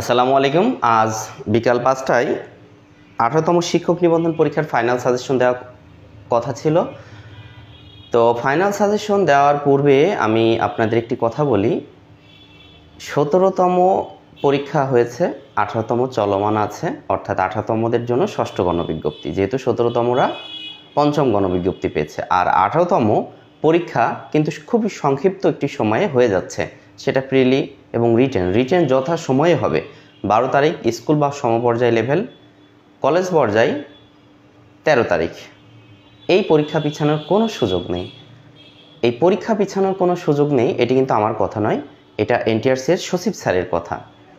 আসসালামু আলাইকুম আজ বিকাল পাঁচটায় আঠারোতম শিক্ষক নিবন্ধন পরীক্ষার ফাইনাল সাজেশন দেওয়ার কথা ছিল তো ফাইনাল সাজেশন দেওয়ার পূর্বে আমি আপনাদের একটি কথা বলি সতেরোতম পরীক্ষা হয়েছে আঠারোতম চলমান আছে অর্থাৎ আঠারোতমদের জন্য ষষ্ঠ গণবিজ্ঞপ্তি যেহেতু সতেরোতমরা পঞ্চম গণবিজ্ঞপ্তি পেয়েছে আর আঠারোতম পরীক্ষা কিন্তু খুবই সংক্ষিপ্ত একটি সময়ে হয়ে যাচ্ছে সেটা প্রিলি এবং রিটেন রিটেন যথা সময়ে হবে বারো তারিখ স্কুল বা সমপর্যায় লেভেল কলেজ পর্যায় ১৩ তারিখ এই পরীক্ষা পিছানোর কোনো সুযোগ নেই এই পরীক্ষা পিছানোর কোনো সুযোগ নেই এটি কিন্তু আমার কথা নয় এটা এনটিআরসির সচিব স্যারের কথা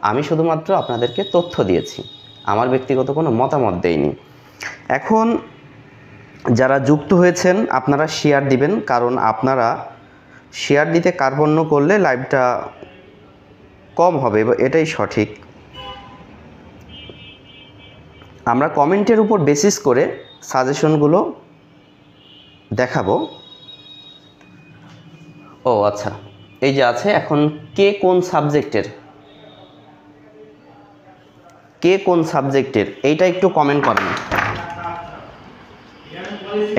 আমি শুধুমাত্র আপনাদেরকে তথ্য দিয়েছি আমার ব্যক্তিগত কোনো মতামত দেইনি এখন যারা যুক্ত হয়েছেন আপনারা শেয়ার দিবেন কারণ আপনারা শেয়ার দিতে কার্পণ্য করলে লাইভটা কম হবে এটাই সঠিক আমরা কমেন্টের উপর বেসিস করে সাজেশনগুলো দেখাবো ও আচ্ছা এই যে আছে এখন কে কোন সাবজেক্টের কে কোন সাবজেক্টের এইটা একটু কমেন্ট করেন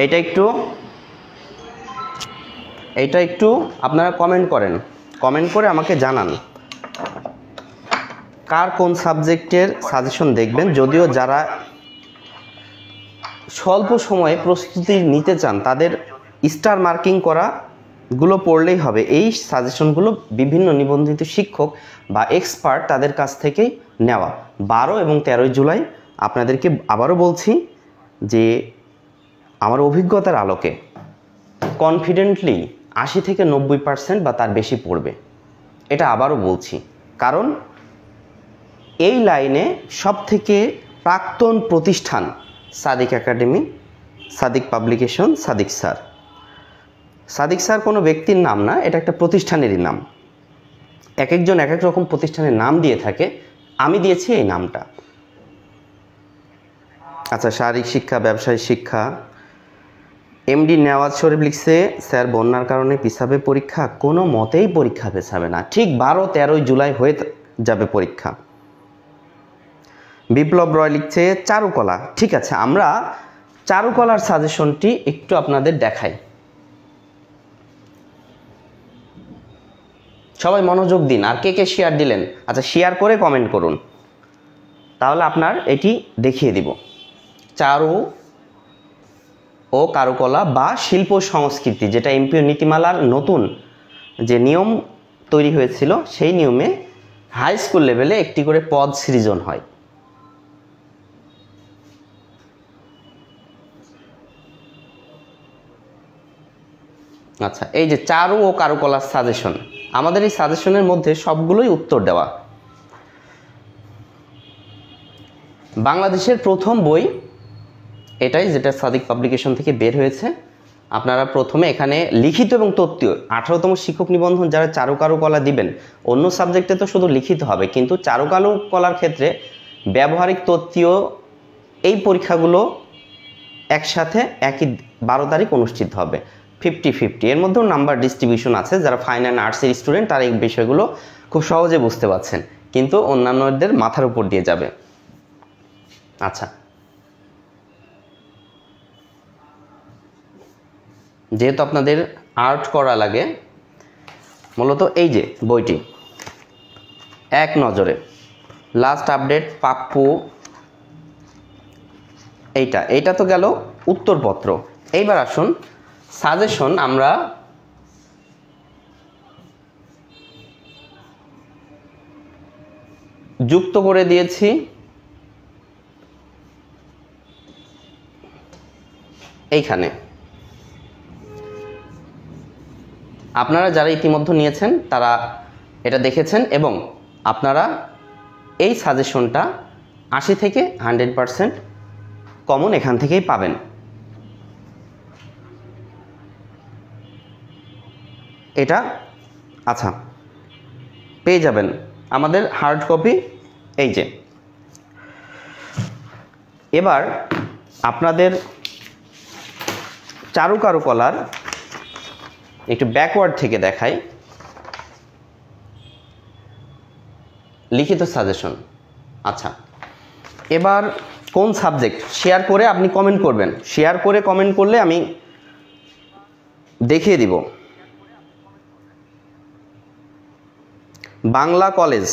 এইটা একটু এটা একটু আপনারা কমেন্ট করেন কমেন্ট করে আমাকে জানান কার কোন সাবজেক্টের সাজেশন দেখবেন যদিও যারা স্বল্প সময়ে প্রস্তুতি নিতে চান তাদের স্টার মার্কিং করা গুলো পড়লেই হবে এই সাজেশনগুলো বিভিন্ন নিবন্ধিত শিক্ষক বা এক্সপার্ট তাদের কাছ থেকে নেওয়া বারো এবং তেরোই জুলাই আপনাদেরকে আবারও বলছি যে আমার অভিজ্ঞতার আলোকে কনফিডেন্টলি আশি থেকে নব্বই পার্সেন্ট বা তার বেশি পড়বে এটা আবারও বলছি কারণ এই লাইনে সব থেকে প্রাক্তন প্রতিষ্ঠান Sadiq academy Sadiq publication Sadiq sir Sadiq sir কোনো ব্যক্তির নাম না এটা একটা প্রতিষ্ঠানেরই নাম এক একজন এক এক রকম প্রতিষ্ঠানের নাম দিয়ে থাকে আমি দিয়েছি এই নামটা আচ্ছা শারীরিক শিক্ষা ব্যবসায়িক শিক্ষা এমডি নেওয়াজ শরীফ লিখছে স্যার বন্যার কারণে পিসাবে পরীক্ষা কোনো মতেই পরীক্ষা পেছাবে না ঠিক বারো তেরোই জুলাই হয়ে যাবে পরীক্ষা বিপ্লব রয় লিখছে চারুকলা ঠিক আছে আমরা চারুকলার সাজেশনটি একটু আপনাদের দেখাই সবাই মনোযোগ দিন আর কে কে শেয়ার দিলেন আচ্ছা শেয়ার করে কমেন্ট করুন তাহলে আপনার এটি দেখিয়ে দিব চারু ও কারুকলা বা শিল্প সংস্কৃতি যেটা এমপিও নীতিমালার নতুন যে নিয়ম তৈরি হয়েছিল সেই নিয়মে হাই স্কুল লেভেলে একটি করে পদ সৃজন হয় আচ্ছা এই যে চারু ও কারুকলার সাজেশন আমাদের এই সাজেশনের মধ্যে সবগুলোই উত্তর দেওয়া বাংলাদেশের প্রথম বই এটাই যেটা সাদিক পাবলিকেশন থেকে বের হয়েছে আপনারা প্রথমে এখানে লিখিত এবং তত্ত্বীয় আঠারোতম শিক্ষক নিবন্ধন যারা কলা দিবেন অন্য সাবজেক্টে তো শুধু লিখিত হবে কিন্তু চারুকালু কলার ক্ষেত্রে ব্যবহারিক তত্ত্বীয় এই পরীক্ষাগুলো একসাথে একই বারো তারিখ অনুষ্ঠিত হবে ফিফটি ফিফটি এর মধ্যেও নাম্বার ডিস্ট্রিবিউশন আছে যারা ফাইন অ্যান্ড আর্টসের স্টুডেন্ট তারা এই বিষয়গুলো খুব সহজে বুঝতে পারছেন কিন্তু অন্যান্যদের মাথার উপর দিয়ে যাবে আচ্ছা যেহেতু আপনাদের আর্ট করা লাগে মূলত এই যে বইটি এক নজরে লাস্ট আপডেট পাপ্পু এইটা এইটা তো গেল উত্তরপত্র এইবার আসুন সাজেশন আমরা যুক্ত করে দিয়েছি এইখানে আপনারা যারা ইতিমধ্যে নিয়েছেন তারা এটা দেখেছেন এবং আপনারা এই সাজেশনটা আশি থেকে হান্ড্রেড পারসেন্ট কমন এখান থেকেই পাবেন এটা আচ্ছা পেয়ে যাবেন আমাদের হার্ড কপি এই যে এবার আপনাদের চারুকারুকলার একটু ব্যাকওয়ার্ড থেকে দেখাই লিখিত সাজেশন আচ্ছা এবার কোন সাবজেক্ট শেয়ার করে আপনি কমেন্ট করবেন শেয়ার করে কমেন্ট করলে আমি দেখিয়ে দিব বাংলা কলেজ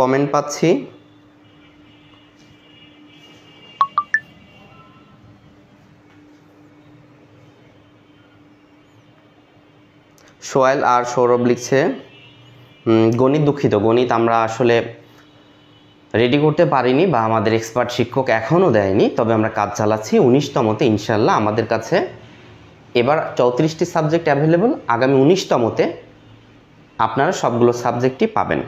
কমেন্ট পাচ্ছি সোয়েল আর সৌরভ লিখছে গণিত দুঃখিত গণিত আমরা আসলে রেডি করতে পারিনি বা আমাদের এক্সপার্ট শিক্ষক এখনও দেয়নি তবে আমরা কাজ চালাচ্ছি উনিশতমতে ইনশাল্লাহ আমাদের কাছে এবার চৌত্রিশটি সাবজেক্ট অ্যাভেলেবল আগামী উনিশতমতে আপনারা সবগুলো সাবজেক্টই পাবেন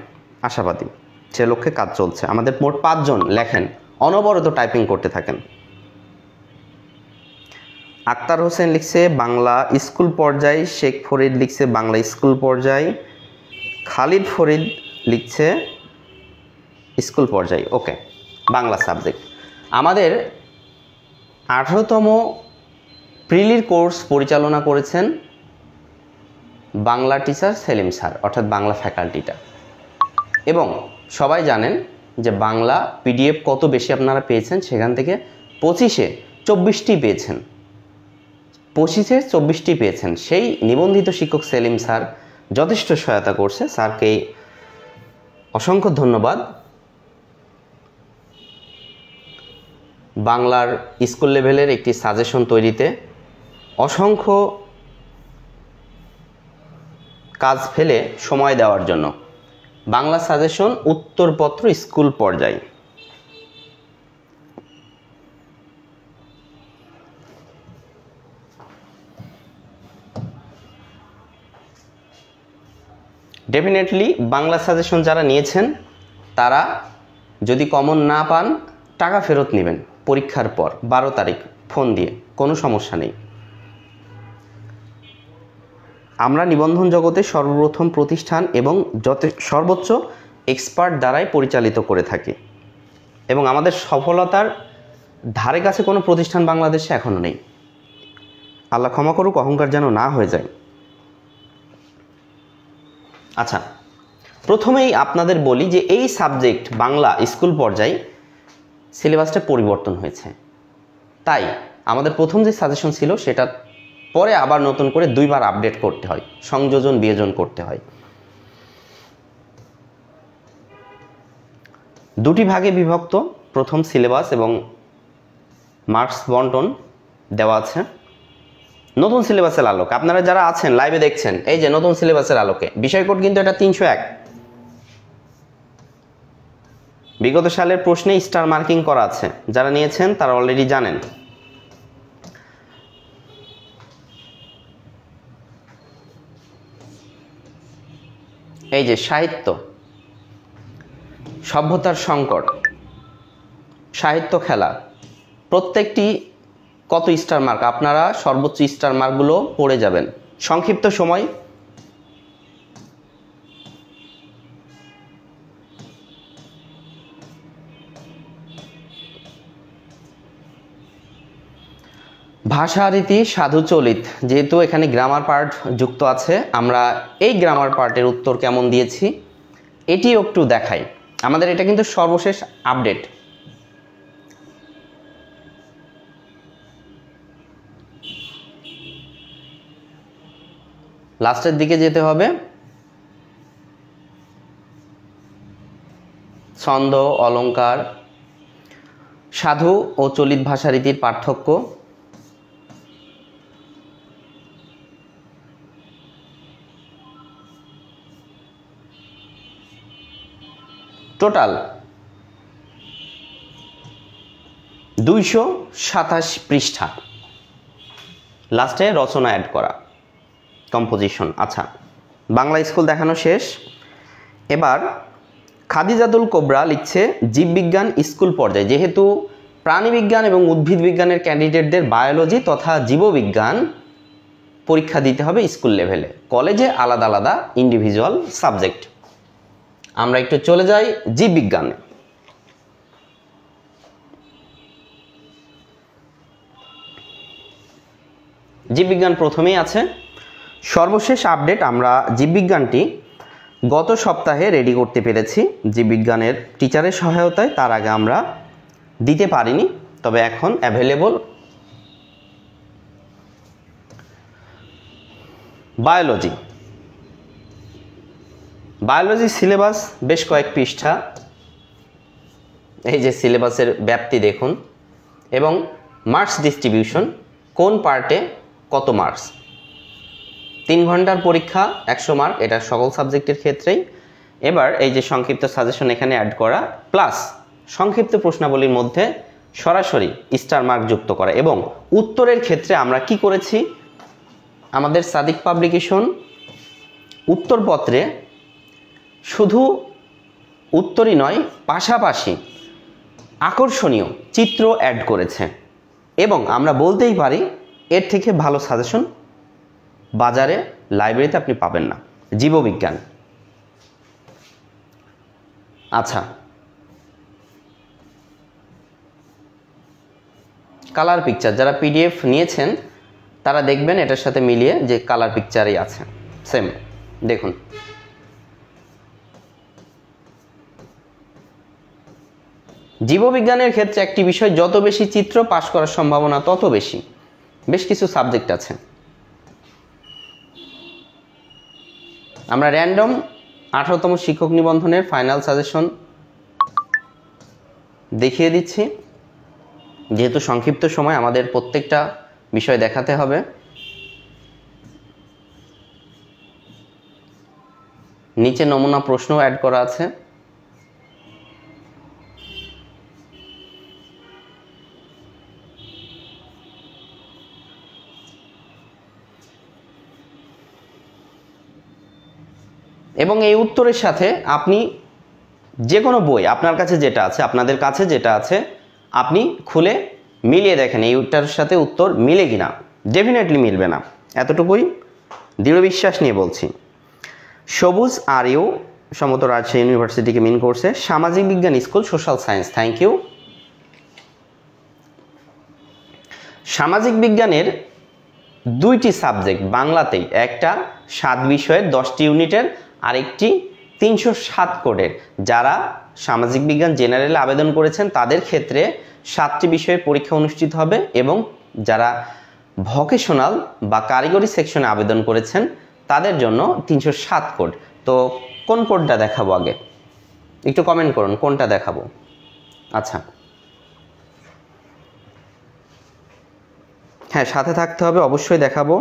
আশাবাদী সে লক্ষ্যে কাজ চলছে আমাদের মোট পাঁচজন লেখেন অনবরত টাইপিং করতে থাকেন আক্তার হোসেন লিখছে বাংলা স্কুল পর্যায় শেখ ফরিদ লিখছে বাংলা স্কুল পর্যায় খালিদ ফরিদ লিখছে স্কুল পর্যায় ওকে বাংলা সাবজেক্ট আমাদের আঠারোতম প্রিলির কোর্স পরিচালনা করেছেন বাংলা টিচার সেলিম স্যার অর্থাৎ বাংলা ফ্যাকাল্টিটা এবং সবাই জানেন যে বাংলা পিডিএফ কত বেশি আপনারা পেয়েছেন সেখান থেকে পঁচিশে চব্বিশটি পেয়েছেন পঁচিশের চব্বিশটি পেয়েছেন সেই নিবন্ধিত শিক্ষক সেলিম স্যার যথেষ্ট সহায়তা করছে স্যারকেই অসংখ্য ধন্যবাদ বাংলার স্কুল লেভেলের একটি সাজেশন তৈরিতে অসংখ্য কাজ ফেলে সময় দেওয়ার জন্য বাংলা সাজেশন উত্তরপত্র স্কুল পর্যায়ে ডেফিনেটলি বাংলা সাজেশন যারা নিয়েছেন তারা যদি কমন না পান টাকা ফেরত নেবেন পরীক্ষার পর বারো তারিখ ফোন দিয়ে কোনো সমস্যা নেই আমরা নিবন্ধন জগতে সর্বপ্রথম প্রতিষ্ঠান এবং যত সর্বোচ্চ এক্সপার্ট দ্বারাই পরিচালিত করে থাকি এবং আমাদের সফলতার ধারে কাছে কোনো প্রতিষ্ঠান বাংলাদেশে এখনও নেই আল্লাহ ক্ষমা করুক অহংকার যেন না হয়ে যায় আচ্ছা প্রথমেই আপনাদের বলি যে এই সাবজেক্ট বাংলা স্কুল পর্যায়ে সিলেবাসটা পরিবর্তন হয়েছে তাই আমাদের প্রথম যে সাজেশন ছিল সেটা পরে আবার নতুন করে দুইবার আপডেট করতে হয় সংযোজন বিয়োজন করতে হয় দুটি ভাগে বিভক্ত প্রথম সিলেবাস এবং মার্কস বন্টন দেওয়া আছে নতুন সিলেবাসের আলোকে আপনারা যারা আছেন লাইভে দেখছেন এই যে নতুন সিলেবাসের আলোকে বিষয় কোড কিন্তু এটা তিনশো এক বিগত সালের প্রশ্নে স্টার মার্কিং করা আছে যারা নিয়েছেন তারা অলরেডি জানেন এই যে সাহিত্য সভ্যতার সংকট সাহিত্য খেলা প্রত্যেকটি কত স্টার মার্ক আপনারা সর্বোচ্চ স্টার মার্কগুলো পড়ে যাবেন সংক্ষিপ্ত সময় ভাষারীতি সাধুচলিত যেহেতু এখানে গ্রামার পার্ট যুক্ত আছে আমরা এই গ্রামার পার্টের উত্তর কেমন দিয়েছি এটি একটু দেখাই আমাদের এটা কিন্তু সর্বশেষ আপডেট লাস্টের দিকে যেতে হবে ছন্দ অলঙ্কার সাধু ও চলিত ভাষারীতির পার্থক্য টোটাল দুইশো সাতাশ পৃষ্ঠা লাস্টে রচনা অ্যাড করা কম্পোজিশন আচ্ছা বাংলা স্কুল দেখানো শেষ এবার খাদিজাতুল কোবরা লিখছে জীববিজ্ঞান স্কুল পর্যায়ে যেহেতু প্রাণীবিজ্ঞান এবং উদ্ভিদ বিজ্ঞানের ক্যান্ডিডেটদের বায়োলজি তথা জীববিজ্ঞান পরীক্ষা দিতে হবে স্কুল লেভেলে কলেজে আলাদা আলাদা ইন্ডিভিজুয়াল সাবজেক্ট আমরা একটু চলে যাই জীববিজ্ঞানে জীববিজ্ঞান প্রথমেই আছে সর্বশেষ আপডেট আমরা জীববিজ্ঞানটি গত সপ্তাহে রেডি করতে পেরেছি জীববিজ্ঞানের টিচারের সহায়তায় তার আগে আমরা দিতে পারিনি তবে এখন অ্যাভেলেবল বায়োলজি বায়োলজি সিলেবাস বেশ কয়েক পৃষ্ঠা এই যে সিলেবাসের ব্যাপ্তি দেখুন এবং মার্কস ডিস্ট্রিবিউশন কোন পার্টে কত মার্কস তিন ঘন্টার পরীক্ষা একশো মার্ক এটা সকল সাবজেক্টের ক্ষেত্রেই এবার এই যে সংক্ষিপ্ত সাজেশন এখানে অ্যাড করা প্লাস সংক্ষিপ্ত প্রশ্নাবলীর মধ্যে সরাসরি স্টার মার্ক যুক্ত করা এবং উত্তরের ক্ষেত্রে আমরা কি করেছি আমাদের সাদিক পাবলিকেশন উত্তরপত্রে শুধু উত্তরই নয় পাশাপাশি আকর্ষণীয় চিত্র অ্যাড করেছে এবং আমরা বলতেই পারি এর থেকে ভালো সাজেশন বাজারে লাইব্রেরিতে আপনি পাবেন না জীববিজ্ঞান আচ্ছা কালার পিকচার যারা পিডিএফ নিয়েছেন তারা দেখবেন এটার সাথে মিলিয়ে যে কালার পিকচারই আছে সেম দেখুন জীববিজ্ঞানের ক্ষেত্রে একটি বিষয় যত বেশি চিত্র পাশ করার সম্ভাবনা তত বেশি বেশ কিছু সাবজেক্ট আছে আমরা র্যান্ডম আঠারোতম শিক্ষক নিবন্ধনের ফাইনাল সাজেশন দেখিয়ে দিচ্ছি যেহেতু সংক্ষিপ্ত সময় আমাদের প্রত্যেকটা বিষয় দেখাতে হবে নিচে নমুনা প্রশ্ন অ্যাড করা আছে এবং এই উত্তরের সাথে আপনি যে কোনো বই আপনার কাছে যেটা আছে আপনাদের কাছে যেটা আছে আপনি খুলে মিলিয়ে দেখেন এই উত্তর সাথে উত্তর মিলে কি না ডেফিনেটলি মিলবে না এতটুকুই দৃঢ় বিশ্বাস নিয়ে বলছি সবুজ আর ইউ সমত রাজশাহী ইউনিভার্সিটিকে মিন করছে সামাজিক বিজ্ঞান school social science thank you সামাজিক বিজ্ঞানের দুইটি সাবজেক্ট বাংলাতেই একটা সাত বিষয়ের দশটি ইউনিটের আরেকটি তিনশো সাত কোডের যারা সামাজিক বিজ্ঞান জেনারেল আবেদন করেছেন তাদের ক্ষেত্রে সাতটি বিষয়ে পরীক্ষা অনুষ্ঠিত হবে এবং যারা ভকেশনাল বা কারিগরি সেকশনে আবেদন করেছেন তাদের জন্য তিনশো সাত কোড তো কোন কোডটা দেখাবো আগে একটু কমেন্ট করুন কোনটা দেখাবো আচ্ছা হ্যাঁ সাথে থাকতে হবে অবশ্যই দেখাবো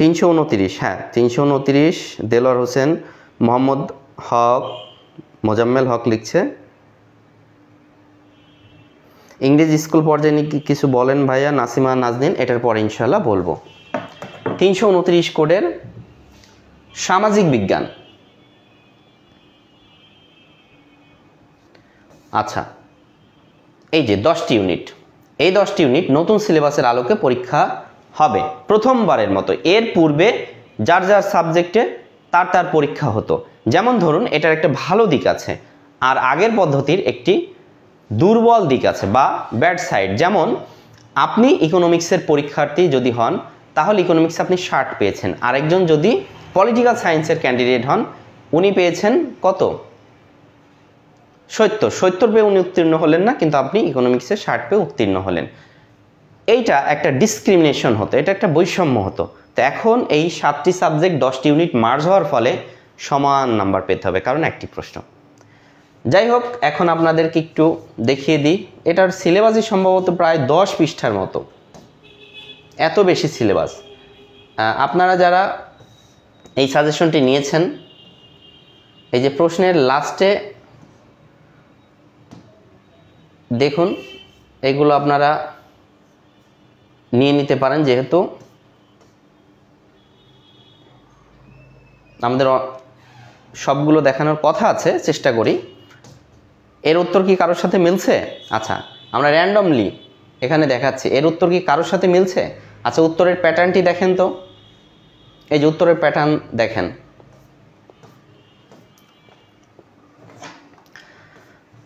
তিনশো উনতিরিশ হ্যাঁ তিনশো উনতিরিশ দেলোয়ার হোসেন মোহাম্মদ হক মোজাম্মেল হক লিখছে ইংরেজি স্কুল পর্যায়ে নিয়ে কিছু বলেন ভাইয়া নাসিমা নাজদিন এটার পরে ইনশাল্লাহ বলবো তিনশো উনত্রিশ কোডের সামাজিক বিজ্ঞান আচ্ছা এই যে দশটি ইউনিট এই দশটি ইউনিট নতুন সিলেবাসের আলোকে পরীক্ষা হবে প্রথমবারের মতো এর পূর্বে যার যার সাবজেক্টে তার তার পরীক্ষা হতো যেমন ধরুন এটার একটা ভালো দিক আছে আর আগের পদ্ধতির একটি দুর্বল দিক আছে বা ব্যাড সাইড যেমন আপনি ইকোনমিক্সের পরীক্ষার্থী যদি হন তাহলে ইকোনমিক্স আপনি ষাট পেয়েছেন আরেকজন যদি পলিটিক্যাল সায়েন্সের ক্যান্ডিডেট হন উনি পেয়েছেন কত সত্য সত্তর পেয়ে উনি উত্তীর্ণ হলেন না কিন্তু আপনি ইকোনমিক্সে ষাট পেয়ে উত্তীর্ণ হলেন এইটা একটা ডিসক্রিমিনেশন হতো এটা একটা বৈষম্য হতো তো এখন এই সাতটি সাবজেক্ট দশটি ইউনিট মার্জ হওয়ার ফলে সমান নাম্বার পেতে হবে কারণ একটি প্রশ্ন যাই হোক এখন আপনাদেরকে একটু দেখিয়ে দিই এটার সিলেবাসই সম্ভবত প্রায় দশ পৃষ্ঠার মতো এত বেশি সিলেবাস আপনারা যারা এই সাজেশনটি নিয়েছেন এই যে প্রশ্নের লাস্টে দেখুন এগুলো আপনারা নিয়ে নিতে পারেন যেহেতু আমাদের সবগুলো দেখানোর কথা আছে চেষ্টা করি এর উত্তর কি কারোর সাথে মিলছে আচ্ছা আমরা র্যান্ডমলি এখানে দেখাচ্ছি এর উত্তর কি কারোর সাথে মিলছে আচ্ছা উত্তরের প্যাটার্নটি দেখেন তো এই যে উত্তরের প্যাটার্ন দেখেন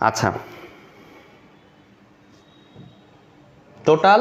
আচ্ছা টোটাল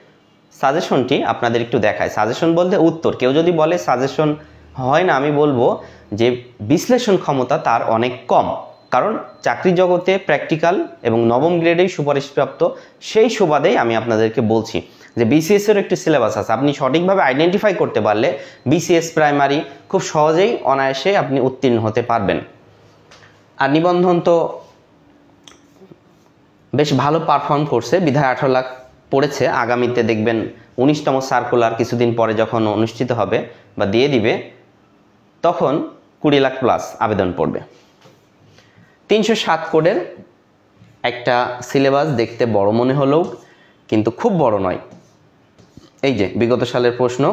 সাজেশনটি আপনাদের একটু দেখায় সাজেশন বলতে উত্তর কেউ যদি বলে সাজেশন হয় না আমি বলবো যে বিশ্লেষণ ক্ষমতা তার অনেক কম কারণ চাকরি জগতে প্র্যাকটিক্যাল এবং নবম গ্রেডেই সুপারিশপ্রাপ্ত সেই সুবাদেই আমি আপনাদেরকে বলছি যে বিসিএসের একটি সিলেবাস আছে আপনি সঠিকভাবে আইডেন্টিফাই করতে পারলে বিসিএস প্রাইমারি খুব সহজেই অনায়াসে আপনি উত্তীর্ণ হতে পারবেন আর নিবন্ধন তো বেশ ভালো পারফর্ম করছে বিধায় আঠারো লাখ পড়েছে আগামীতে দেখবেন উনিশতম সার্কুলার কিছুদিন পরে যখন অনুষ্ঠিত হবে বা দিয়ে দিবে তখন কুড়ি লাখ প্লাস আবেদন পড়বে তিনশো সাত কোডের একটা সিলেবাস দেখতে বড় মনে হলেও কিন্তু খুব বড় নয় এই যে বিগত সালের প্রশ্ন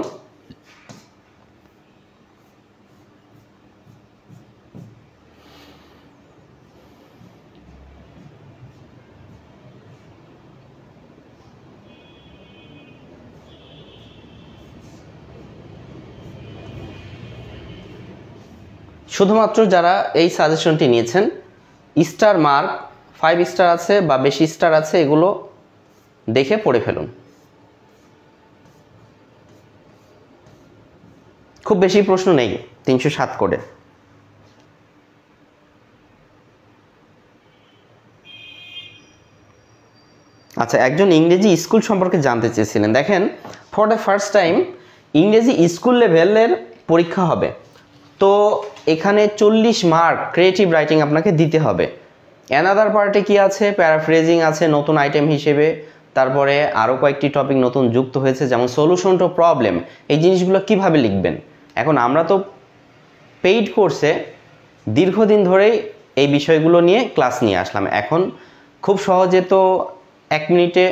শুধুমাত্র যারা এই সাজেশনটি নিয়েছেন স্টার মার্ক ফাইভ স্টার আছে বা বেশি স্টার আছে এগুলো দেখে পড়ে ফেলুন খুব বেশি প্রশ্ন নেই তিনশো সাত করে আচ্ছা একজন ইংরেজি স্কুল সম্পর্কে জানতে চেয়েছিলেন দেখেন ফর দ্য ফার্স্ট টাইম ইংরেজি স্কুল লেভেলের পরীক্ষা হবে তো এখানে চল্লিশ মার্ক ক্রিয়েটিভ রাইটিং আপনাকে দিতে হবে অ্যানাদার পার্টে কি আছে প্যারাফ্রেজিং আছে নতুন আইটেম হিসেবে তারপরে আরও কয়েকটি টপিক নতুন যুক্ত হয়েছে যেমন সলিউশন টু প্রবলেম এই জিনিসগুলো কিভাবে লিখবেন এখন আমরা তো পেইড কোর্সে দীর্ঘদিন ধরেই এই বিষয়গুলো নিয়ে ক্লাস নিয়ে আসলাম এখন খুব সহজে তো এক মিনিটে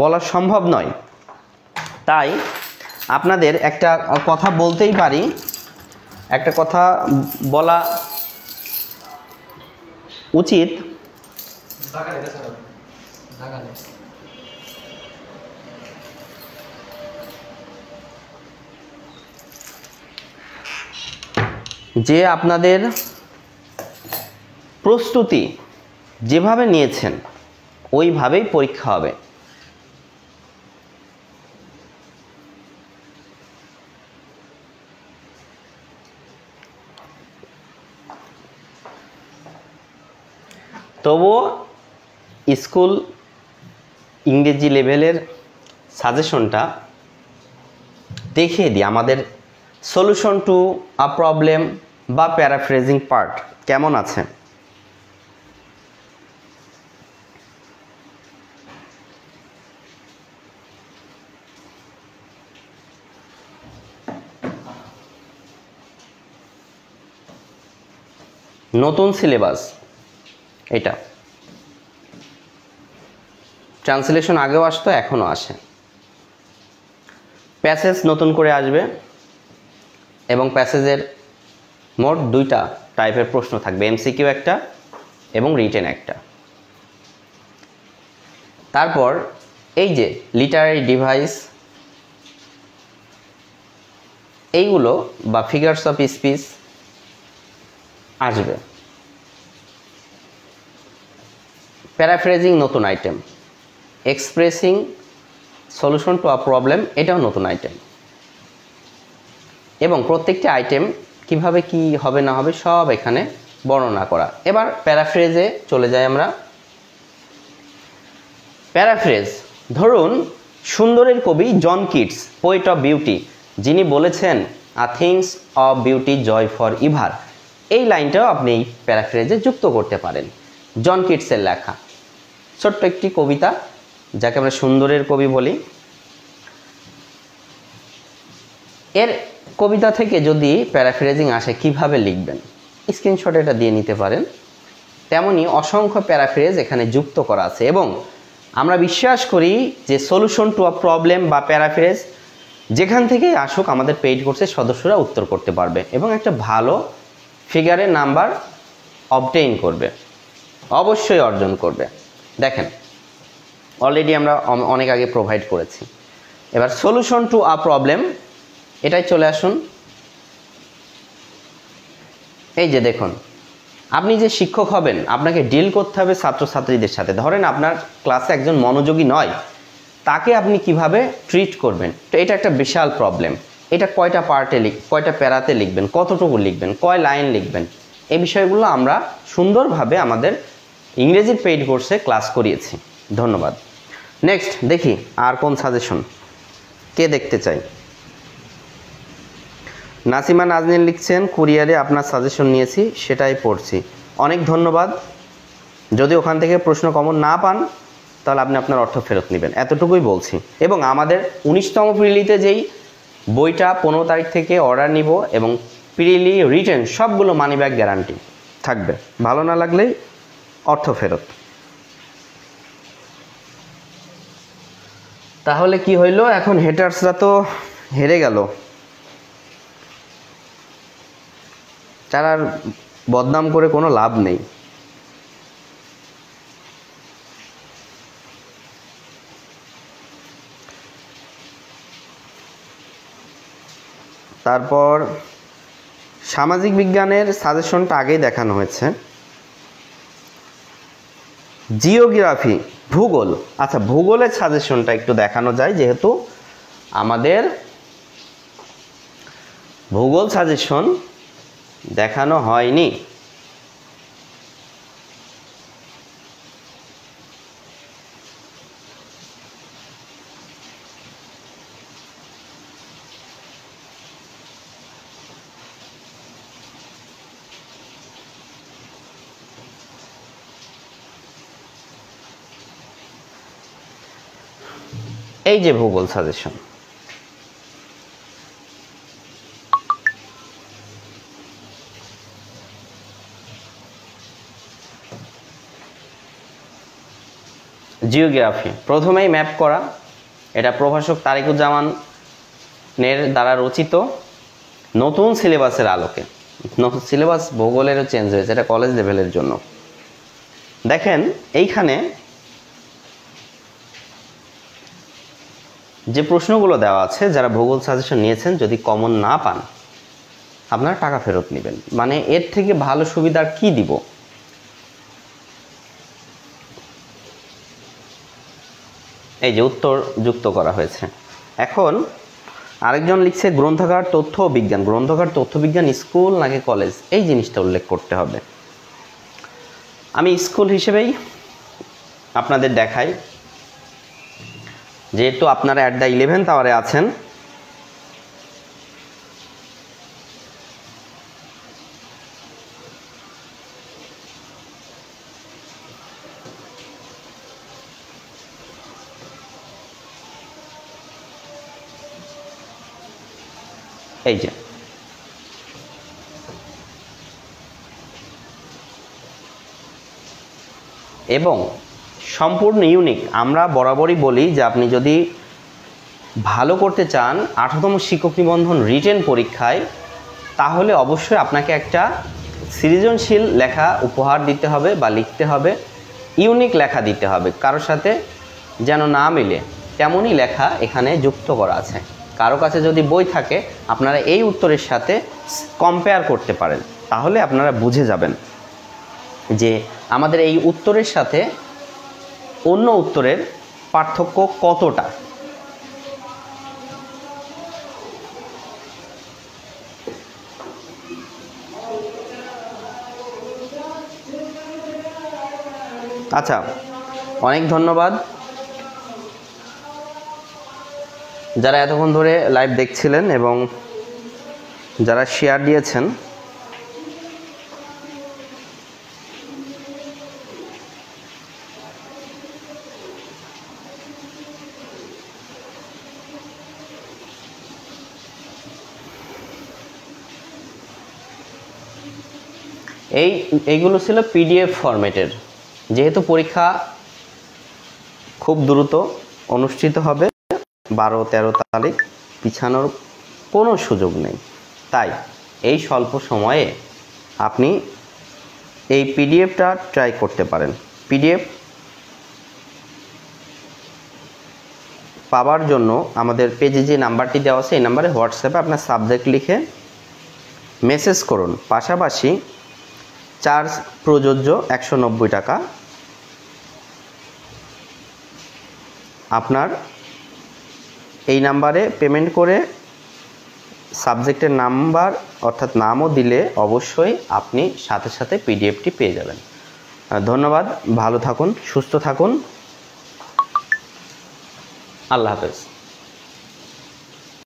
বলা সম্ভব নয় তাই আপনাদের একটা কথা বলতেই পারি একটা কথা বলা উচিত যে আপনাদের প্রস্তুতি যেভাবে নিয়েছেন ওইভাবেই পরীক্ষা হবে তবুও স্কুল ইংরেজি লেভেলের সাজেশনটা দেখিয়ে দিই আমাদের সলিউশন টু আ প্রবলেম বা প্যারাফ্রেজিং পার্ট কেমন আছে নতুন সিলেবাস এটা ট্রান্সলেশন আগেও আসতো এখনও আসে প্যাসেজ নতুন করে আসবে এবং প্যাসেজের মোট দুইটা টাইপের প্রশ্ন থাকবে এমসিকিউ একটা এবং রিটেন একটা তারপর এই যে লিটারারি ডিভাইস এইগুলো বা ফিগার্স অফ স্পিচ আসবে প্যারাফ্রেজিং নতুন item expressing solution to a problem এটাও নতুন আইটেম এবং প্রত্যেকটি আইটেম কিভাবে কি হবে না হবে সব এখানে বর্ণনা করা এবার প্যারাফ্রেজে চলে যাই আমরা প্যারাফ্রেজ ধরুন সুন্দরের কবি John Keats poet of beauty যিনি বলেছেন a things of beauty joy for ever এই লাইনটাও আপনি প্যারাফ্রেজে যুক্ত করতে পারেন জন কিটসের লেখা ছোট্ট একটি কবিতা যাকে আমরা সুন্দরের কবি বলি এর কবিতা থেকে যদি প্যারাফ্রেজিং আসে কিভাবে লিখবেন স্ক্রিনশট এটা দিয়ে নিতে পারেন তেমনি অসংখ্য প্যারাফ্রেজ এখানে যুক্ত করা আছে এবং আমরা বিশ্বাস করি যে সলিউশন টু আ প্রবলেম বা প্যারাফ্রেজ যেখান থেকে আসুক আমাদের পেইড কোর্সের সদস্যরা উত্তর করতে পারবে এবং একটা ভালো ফিগারের নাম্বার অবটেইন করবে অবশ্যই অর্জন করবে দেখেন অলরেডি আমরা অনেক আগে প্রোভাইড করেছি এবার সলিউশন টু আ প্রবলেম এটাই চলে আসুন এই যে দেখুন আপনি যে শিক্ষক হবেন আপনাকে ডিল করতে হবে ছাত্রছাত্রীদের সাথে ধরেন আপনার ক্লাসে একজন মনোযোগী নয় তাকে আপনি কিভাবে ট্রিট করবেন তো এটা একটা বিশাল প্রবলেম এটা কয়টা পার্টে লিখ কয়টা প্যারাতে লিখবেন কতটুকু লিখবেন কয় লাইন লিখবেন এই বিষয়গুলো আমরা সুন্দরভাবে আমাদের ইংরেজির পেইড কোর্সে ক্লাস করিয়েছি ধন্যবাদ নেক্সট দেখি আর কোন সাজেশন কে দেখতে চাই নাসিমা নাজনীন লিখছেন কুরিয়ারে আপনার সাজেশন নিয়েছি সেটাই পড়ছি অনেক ধন্যবাদ যদি ওখান থেকে প্রশ্ন কমন না পান তাহলে আপনি আপনার অর্থ ফেরত নেবেন এতটুকুই বলছি এবং আমাদের উনিশতম প্রিলিতে যেই বইটা পনেরো তারিখ থেকে অর্ডার নিব এবং প্রিলি রিটেন সবগুলো মানি ব্যাগ গ্যারান্টি থাকবে ভালো না লাগলেই অর্থ ফেরত তাহলে কি হইল এখন হেটার্সরা তো হেরে গেল তার আর বদনাম করে কোনো লাভ নেই তারপর সামাজিক বিজ্ঞানের সাজেশনটা আগেই দেখানো হয়েছে জিওগ্রাফি ভূগোল আচ্ছা ভূগোলের সাজেশনটা একটু দেখানো যায় যেহেতু আমাদের ভূগোল সাজেশন দেখানো হয়নি এই যে ভূগোল সাজেশন জিওগ্রাফি প্রথমেই ম্যাপ করা এটা প্রভাষক তারিকুজ্জামানের দ্বারা রচিত নতুন সিলেবাসের আলোকে নতুন সিলেবাস ভূগোলেরও চেঞ্জ হয়েছে এটা কলেজ লেভেলের জন্য দেখেন এইখানে যে প্রশ্নগুলো দেওয়া আছে যারা ভূগোল সাজেশন নিয়েছেন যদি কমন না পান আপনারা টাকা ফেরত নেবেন মানে এর থেকে ভালো সুবিধা কি দিব এই যে উত্তর যুক্ত করা হয়েছে এখন আরেকজন লিখছে গ্রন্থাগার তথ্য বিজ্ঞান গ্রন্থাগার তথ্য বিজ্ঞান স্কুল নাকি কলেজ এই জিনিসটা উল্লেখ করতে হবে আমি স্কুল হিসেবেই আপনাদের দেখাই যেহেতু আপনারা অ্যাট দ্য ইলেভেন্থ আওয়ারে আছেন এই যে এবং সম্পূর্ণ ইউনিক আমরা বরাবরই বলি যে আপনি যদি ভালো করতে চান আঠারোতম শিক্ষক নিবন্ধন রিটেন পরীক্ষায় তাহলে অবশ্যই আপনাকে একটা সৃজনশীল লেখা উপহার দিতে হবে বা লিখতে হবে ইউনিক লেখা দিতে হবে কারোর সাথে যেন না মিলে তেমনই লেখা এখানে যুক্ত করা আছে কারো কাছে যদি বই থাকে আপনারা এই উত্তরের সাথে কম্পেয়ার করতে পারেন তাহলে আপনারা বুঝে যাবেন যে আমাদের এই উত্তরের সাথে অন্য উত্তরের পার্থক্য কতটা আচ্ছা অনেক ধন্যবাদ যারা এতক্ষণ ধরে লাইভ দেখছিলেন এবং যারা শেয়ার দিয়েছেন এই এইগুলো ছিল পিডিএফ ফরম্যাটের যেহেতু পরীক্ষা খুব দ্রুত অনুষ্ঠিত হবে বারো তেরো তারিখ পিছানোর কোনো সুযোগ নেই তাই এই স্বল্প সময়ে আপনি এই পিডিএফটা ট্রাই করতে পারেন পিডিএফ পাওয়ার জন্য আমাদের পেজে যে নাম্বারটি দেওয়া আছে এই নাম্বারে হোয়াটসঅ্যাপে আপনার সাবজেক্ট লিখে মেসেজ করুন পাশাপাশি চার্জ প্রযোজ্য একশো টাকা আপনার এই নাম্বারে পেমেন্ট করে সাবজেক্টের নাম্বার অর্থাৎ নামও দিলে অবশ্যই আপনি সাথে সাথে পিডিএফটি পেয়ে যাবেন ধন্যবাদ ভালো থাকুন সুস্থ থাকুন আল্লাহ হাফেজ